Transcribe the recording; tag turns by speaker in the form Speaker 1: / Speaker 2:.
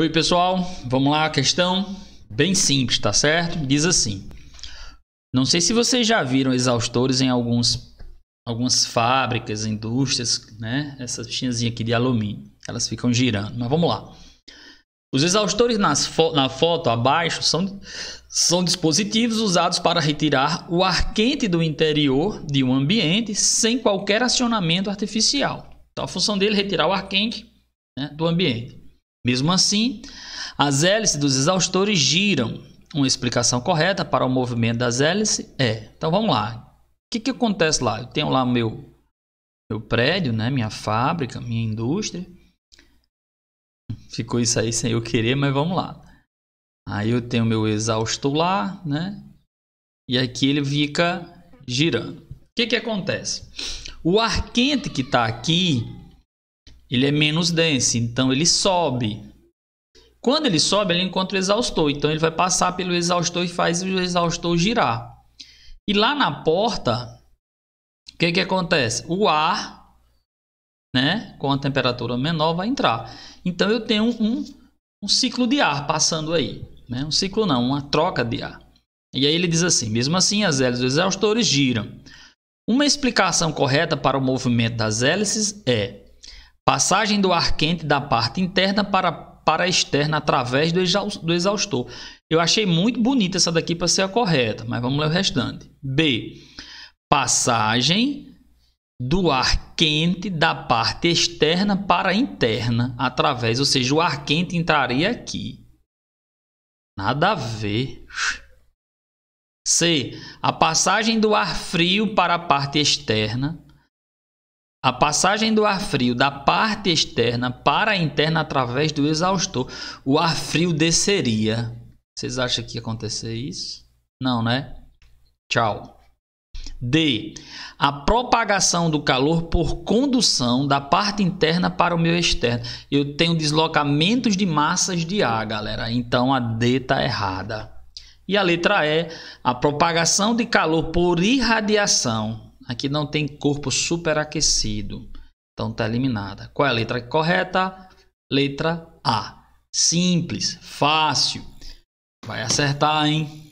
Speaker 1: Oi, pessoal, vamos lá, a questão bem simples, tá certo? Diz assim: Não sei se vocês já viram exaustores em alguns algumas fábricas, indústrias, né? Essas tinhazinhas aqui de alumínio, elas ficam girando, mas vamos lá. Os exaustores nas fo na foto abaixo são, são dispositivos usados para retirar o ar quente do interior de um ambiente sem qualquer acionamento artificial. Então, a função dele é retirar o ar quente né, do ambiente. Mesmo assim, as hélices dos exaustores giram. Uma explicação correta para o movimento das hélices é. Então vamos lá. O que, que acontece lá? Eu tenho lá meu, meu prédio, né? minha fábrica, minha indústria. Ficou isso aí sem eu querer, mas vamos lá. Aí eu tenho meu exaustor lá, né? E aqui ele fica girando. O que, que acontece? O ar quente que está aqui ele é menos denso, então ele sobe. Quando ele sobe, ele encontra o exaustor, então ele vai passar pelo exaustor e faz o exaustor girar. E lá na porta, o que, que acontece? O ar, né, com a temperatura menor, vai entrar. Então eu tenho um, um ciclo de ar passando aí. Né? Um ciclo não, uma troca de ar. E aí ele diz assim: mesmo assim, as hélices dos exaustores giram. Uma explicação correta para o movimento das hélices é Passagem do ar quente da parte interna para, para a externa através do, exaustor. Eu achei muito bonita essa daqui para ser a correta, mas vamos ler o restante. B. Passagem do ar quente da parte externa para a interna, através, ou seja, o ar quente entraria aqui. Nada a ver. C. A passagem do ar frio para a parte externa a passagem do ar frio da parte externa para a interna através do exaustor. O ar frio desceria. Vocês acham que ia acontecer isso? Não, né? Tchau. D. A propagação do calor por condução da parte interna para o meio externo. Eu tenho deslocamentos de massas de ar, galera. Então a D está errada. E a letra E. A propagação de calor por irradiação. Aqui não tem corpo superaquecido. Então está eliminada. Qual é a letra correta? Letra A. Simples, fácil. Vai acertar, hein?